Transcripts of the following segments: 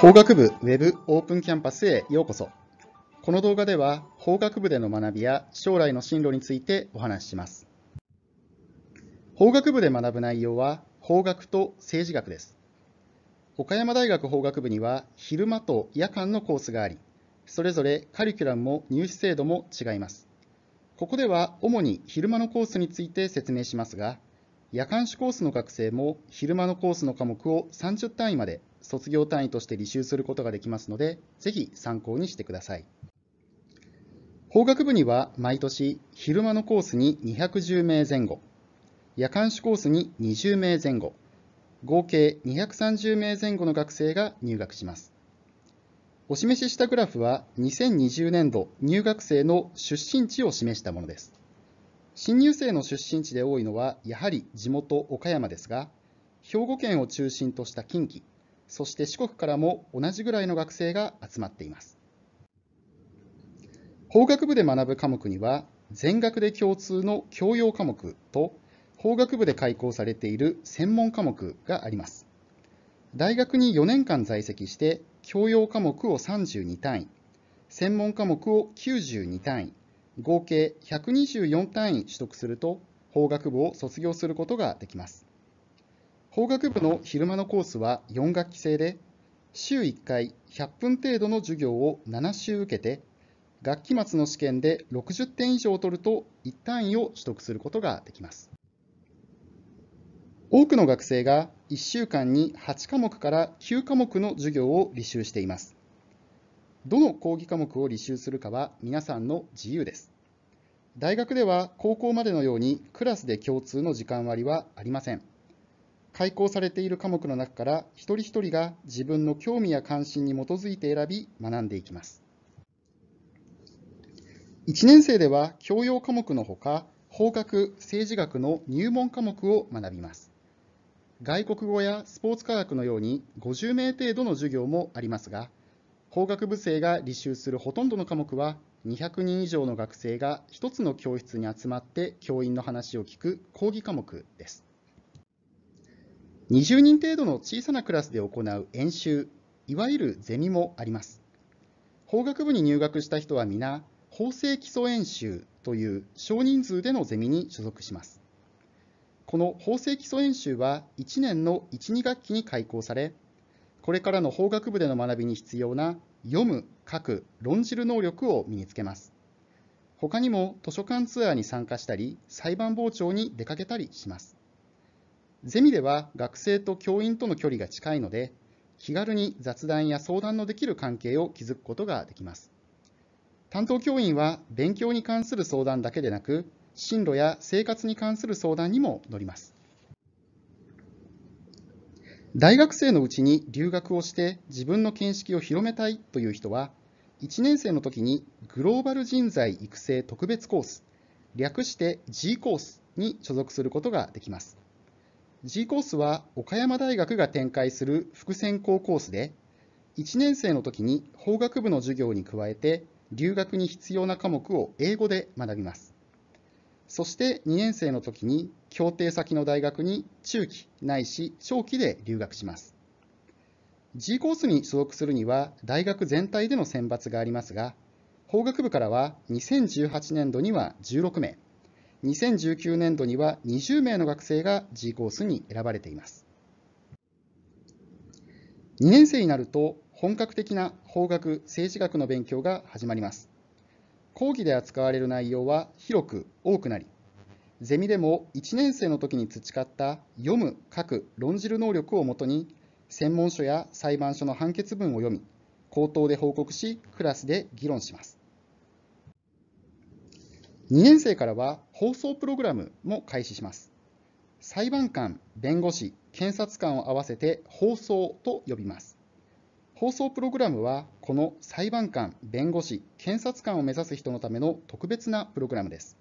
法学部 Web オープンキャンパスへようこそ。この動画では法学部での学びや将来の進路についてお話しします。法学部で学ぶ内容は法学と政治学です。岡山大学法学部には昼間と夜間のコースがあり、それぞれカリキュラムも入試制度も違います。ここでは主に昼間のコースについて説明しますが、夜間種コースの学生も昼間のコースの科目を30単位まで卒業単位として履修することができますので、ぜひ参考にしてください。法学部には毎年、昼間のコースに210名前後、夜間種コースに20名前後、合計230名前後の学生が入学します。お示ししたグラフは2020年度入学生の出身地を示したものです。新入生の出身地で多いのはやはり地元岡山ですが、兵庫県を中心とした近畿、そして四国からも同じぐらいの学生が集まっています。法学部で学ぶ科目には、全学で共通の教養科目と、法学部で開講されている専門科目があります。大学に4年間在籍して、教養科目を32単位、専門科目を92単位、合計124単位取得すると、法学部を卒業することができます。法学部の昼間のコースは4学期制で、週1回100分程度の授業を7週受けて、学期末の試験で60点以上取ると一単位を取得することができます。多くの学生が1週間に8科目から9科目の授業を履修しています。どの講義科目を履修するかは皆さんの自由です。大学では高校までのようにクラスで共通の時間割はありません。開講されている科目の中から一人一人が自分の興味や関心に基づいて選び学んでいきます。1年生では教養科目のほか法学・政治学の入門科目を学びます。外国語やスポーツ科学のように50名程度の授業もありますが、法学部生が履修するほとんどの科目は200人以上の学生が1つの教室に集まって教員の話を聞く講義科目です。20人程度の小さなクラスで行う演習、いわゆるゼミもあります。法学部に入学した人は皆、法制基礎演習という少人数でのゼミに所属します。この法制基礎演習は1年の1、2学期に開講され、これからの法学部での学びに必要な読む、書く、論じる能力を身につけます。他にも図書館ツアーに参加したり、裁判傍聴に出かけたりします。ゼミでは学生と教員との距離が近いので、気軽に雑談や相談のできる関係を築くことができます。担当教員は勉強に関する相談だけでなく、進路や生活に関する相談にも乗ります。大学生のうちに留学をして自分の見識を広めたいという人は、1年生の時にグローバル人材育成特別コース、略して G コースに所属することができます。G コースは岡山大学が展開する副専攻コースで、1年生の時に法学部の授業に加えて、留学に必要な科目を英語で学びます。そして2年生の時に協定先の大学に中期ないし長期で留学します。G コースに所属するには大学全体での選抜がありますが、法学部からは2018年度には16名、2019年度には20名の学生が G コースに選ばれています。2年生になると本格的な法学・政治学の勉強が始まります。講義で扱われる内容は広く多くなり、ゼミでも1年生の時に培った読む、書く、論じる能力をもとに、専門書や裁判所の判決文を読み、口頭で報告し、クラスで議論します。2年生からは放送プログラムも開始します。裁判官、弁護士、検察官を合わせて放送と呼びます。放送プログラムはこの裁判官、弁護士、検察官を目指す人のための特別なプログラムです。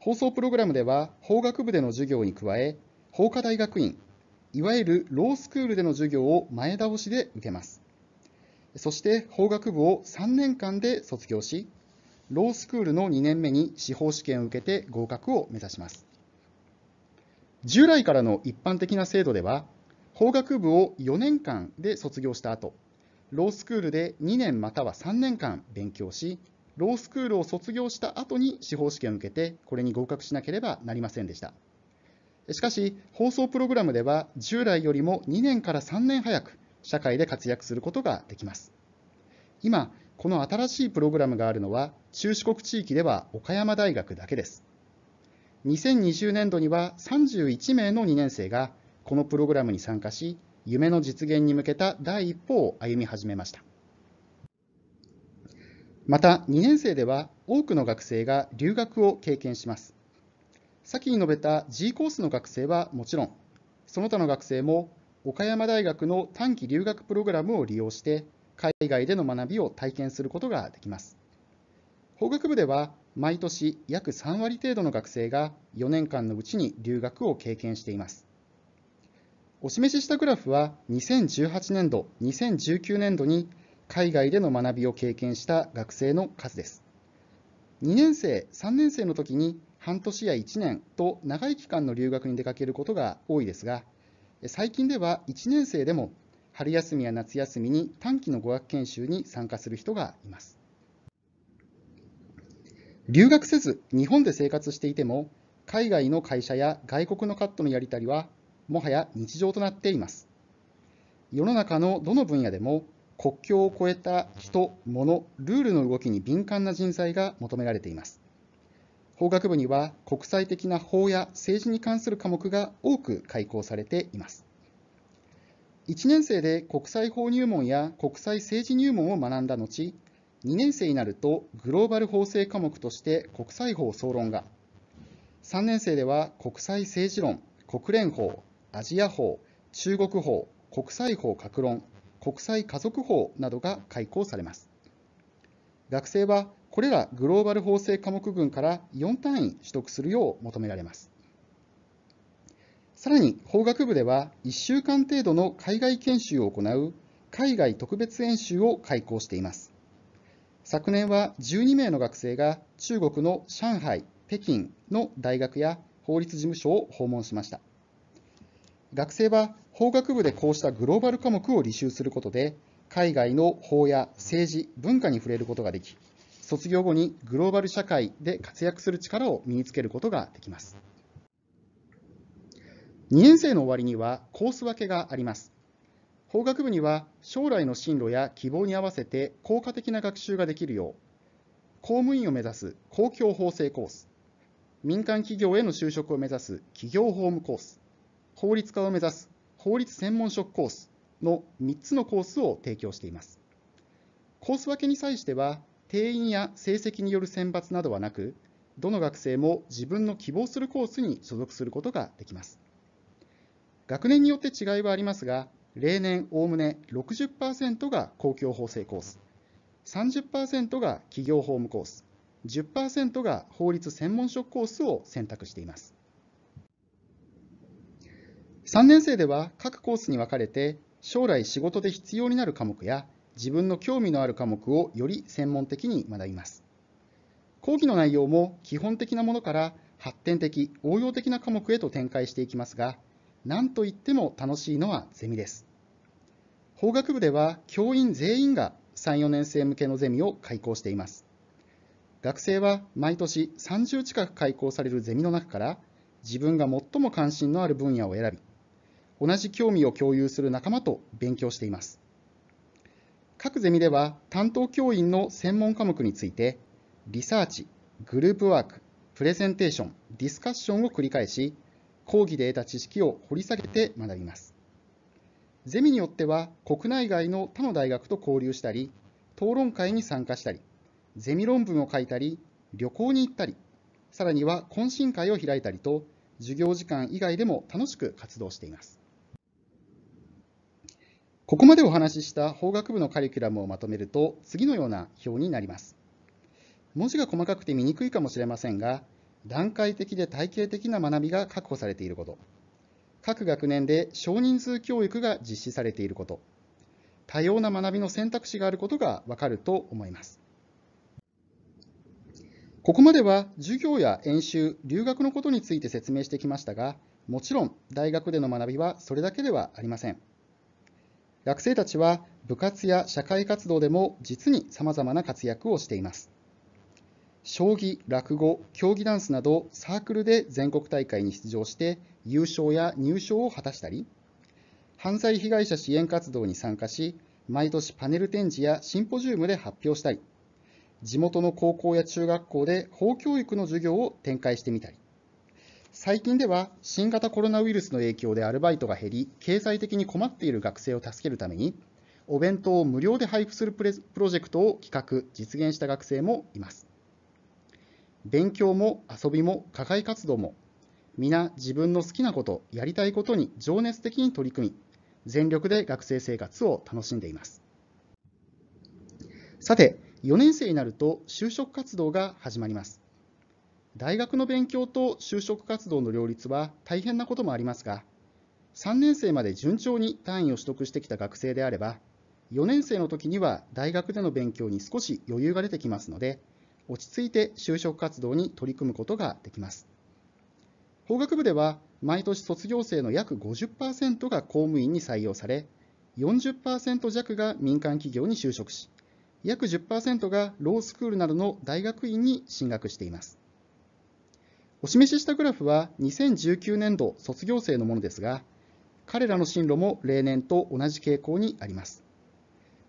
放送プログラムでは法学部での授業に加え、法科大学院、いわゆるロースクールでの授業を前倒しで受けます。そして法学部を3年間で卒業し、ロースクールの2年目に司法試験を受けて合格を目指します。従来からの一般的な制度では、法学部を4年間で卒業した後、ロースクールで2年または3年間勉強し、ロースクールを卒業した後に司法試験を受けて、これに合格しなければなりませんでした。しかし、放送プログラムでは、従来よりも2年から3年早く、社会で活躍することができます。今、この新しいプログラムがあるのは中四国地域では岡山大学だけです2020年度には31名の2年生がこのプログラムに参加し夢の実現に向けた第一歩を歩み始めましたまた2年生では多くの学生が留学を経験します先に述べた G コースの学生はもちろんその他の学生も岡山大学の短期留学プログラムを利用して海外での学びを体験することができます。法学部では毎年約3割程度の学生が4年間のうちに留学を経験しています。お示ししたグラフは2018年度、2019年度に海外での学びを経験した学生の数です。2年生、3年生の時に半年や1年と長い期間の留学に出かけることが多いですが、最近では1年生でも春休みや夏休みに短期の語学研修に参加する人がいます。留学せず日本で生活していても、海外の会社や外国のカットのやり取りは、もはや日常となっています。世の中のどの分野でも、国境を越えた人、物、ルールの動きに敏感な人材が求められています。法学部には国際的な法や政治に関する科目が多く開講されています。1年生で国際法入門や国際政治入門を学んだ後、2年生になるとグローバル法制科目として国際法総論が、3年生では国際政治論、国連法、アジア法、中国法、国際法各論、国際家族法などが開講されます。学生はこれらグローバル法制科目群から4単位取得するよう求められます。さらに法学部では1週間程度の海外研修を行う海外特別演習を開講しています。昨年は12名の学生が中国の上海、北京の大学や法律事務所を訪問しました。学生は法学部でこうしたグローバル科目を履修することで、海外の法や政治、文化に触れることができ、卒業後にグローバル社会で活躍する力を身につけることができます。2年生の終わりにはコース分けがあります。法学部には将来の進路や希望に合わせて効果的な学習ができるよう、公務員を目指す公共法制コース、民間企業への就職を目指す企業法務コース、法律家を目指す法律専門職コースの3つのコースを提供しています。コース分けに際しては、定員や成績による選抜などはなく、どの学生も自分の希望するコースに所属することができます。学年によって違いはありますが、例年おおむね60%が公共法制コース、30%が企業法務コース、10%が法律専門職コースを選択しています。3年生では各コースに分かれて、将来仕事で必要になる科目や、自分の興味のある科目をより専門的に学びます。講義の内容も基本的なものから発展的、応用的な科目へと展開していきますが、何と言っても楽しいのはゼミです。法学部では教員全員が3、4年生向けのゼミを開講しています。学生は毎年30近く開講されるゼミの中から自分が最も関心のある分野を選び同じ興味を共有する仲間と勉強しています各ゼミでは担当教員の専門科目についてリサーチグループワークプレゼンテーションディスカッションを繰り返し講義で得た知識を掘り下げて学びます。ゼミによっては、国内外の他の大学と交流したり、討論会に参加したり、ゼミ論文を書いたり、旅行に行ったり、さらには懇親会を開いたりと、授業時間以外でも楽しく活動しています。ここまでお話しした法学部のカリキュラムをまとめると、次のような表になります。文字が細かくて見にくいかもしれませんが、段階的で体系的な学びが確保されていること、各学年で少人数教育が実施されていること、多様な学びの選択肢があることがわかると思います。ここまでは授業や演習、留学のことについて説明してきましたが、もちろん大学での学びはそれだけではありません。学生たちは部活や社会活動でも実に様々な活躍をしています。将棋、落語、競技ダンスなどサークルで全国大会に出場して優勝や入賞を果たしたり、犯罪被害者支援活動に参加し、毎年パネル展示やシンポジウムで発表したり、地元の高校や中学校で法教育の授業を展開してみたり、最近では新型コロナウイルスの影響でアルバイトが減り、経済的に困っている学生を助けるために、お弁当を無料で配布するプロジェクトを企画、実現した学生もいます。勉強も遊びも課外活動も皆自分の好きなことやりたいことに情熱的に取り組み全力で学生生活を楽しんでいますさて4年生になると就職活動が始まります大学の勉強と就職活動の両立は大変なこともありますが3年生まで順調に単位を取得してきた学生であれば4年生の時には大学での勉強に少し余裕が出てきますので落ち着いて就職活動に取り組むことができます法学部では毎年卒業生の約50%が公務員に採用され40%弱が民間企業に就職し約10%がロースクールなどの大学院に進学していますお示ししたグラフは2019年度卒業生のものですが彼らの進路も例年と同じ傾向にあります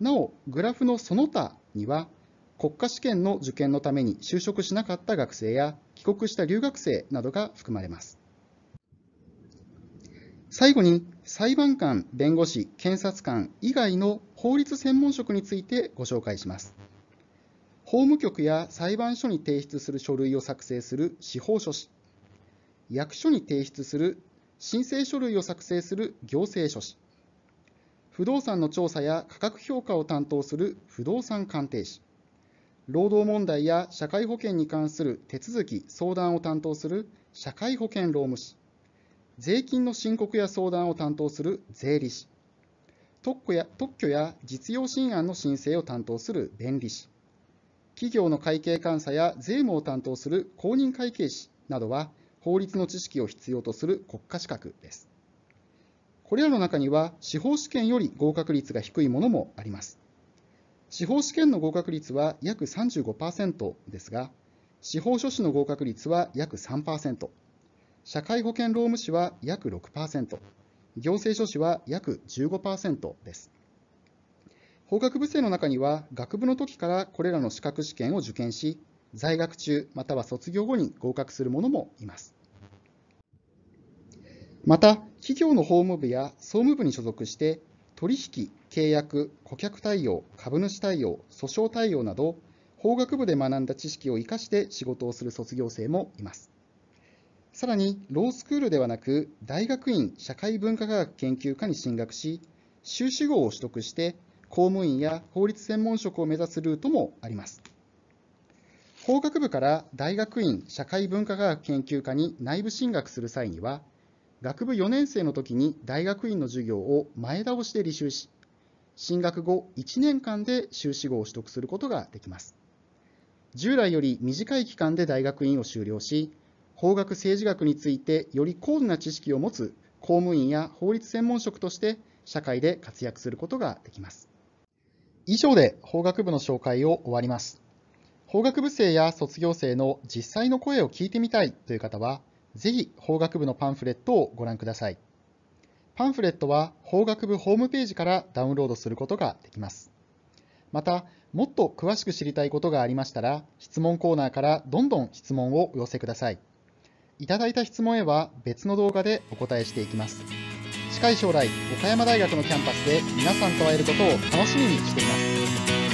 なおグラフのその他には国家試験の受験のために就職しなかった学生や帰国した留学生などが含まれます。最後に裁判官、弁護士、検察官以外の法律専門職についてご紹介します。法務局や裁判所に提出する書類を作成する司法書士、役所に提出する申請書類を作成する行政書士、不動産の調査や価格評価を担当する不動産鑑定士、労働問題や社会保険に関する手続き・相談を担当する社会保険労務士、税金の申告や相談を担当する税理士、特許や特許や実用新案の申請を担当する弁理士、企業の会計監査や税務を担当する公認会計士などは法律の知識を必要とする国家資格です。これらの中には司法試験より合格率が低いものもあります。司法試験の合格率は約35%ですが、司法書士の合格率は約3%、社会保険労務士は約6%、行政書士は約15%です。法学部生の中には、学部の時からこれらの資格試験を受験し、在学中または卒業後に合格する者もいます。また、企業の法務部や総務部に所属して、取引契約、顧客対応、株主対応、訴訟対応など、法学部で学んだ知識を生かして仕事をする卒業生もいます。さらに、ロースクールではなく、大学院社会文化科学研究科に進学し、修士号を取得して、公務員や法律専門職を目指すルートもあります。法学部から大学院社会文化科学研究科に内部進学する際には、学部4年生の時に大学院の授業を前倒しで履修し、進学後1年間で修士号を取得することができます。従来より短い期間で大学院を修了し、法学政治学についてより高度な知識を持つ公務員や法律専門職として社会で活躍することができます。以上で法学部の紹介を終わります。法学部生や卒業生の実際の声を聞いてみたいという方は、ぜひ法学部のパンフレットをご覧ください。パンフレットは法学部ホームページからダウンロードすることができます。また、もっと詳しく知りたいことがありましたら、質問コーナーからどんどん質問をお寄せください。いただいた質問へは別の動画でお答えしていきます。近い将来、岡山大学のキャンパスで皆さんと会えることを楽しみにしています。